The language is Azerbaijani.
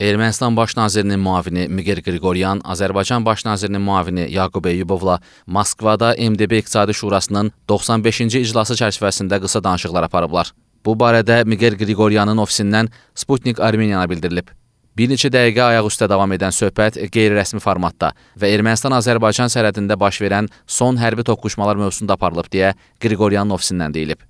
Ermənistan baş nazirinin müavini Miqer Qriqoryan, Azərbaycan baş nazirinin müavini Yaqub Eyyubovla Moskvada MDB İqtisadi Şurasının 95-ci iclası çərçivəsində qısa danışıqlar aparıblar. Bu barədə Miqer Qriqoryanın ofisindən Sputnik Armeniyana bildirilib. Bir neçə dəqiqə ayaq üstə davam edən söhbət qeyri-rəsmi formatda və Ermənistan-Azərbaycan sərhədində baş verən son hərbi toqquşmalar mövzusunda aparılıb deyə Qriqoryanın ofisindən deyilib.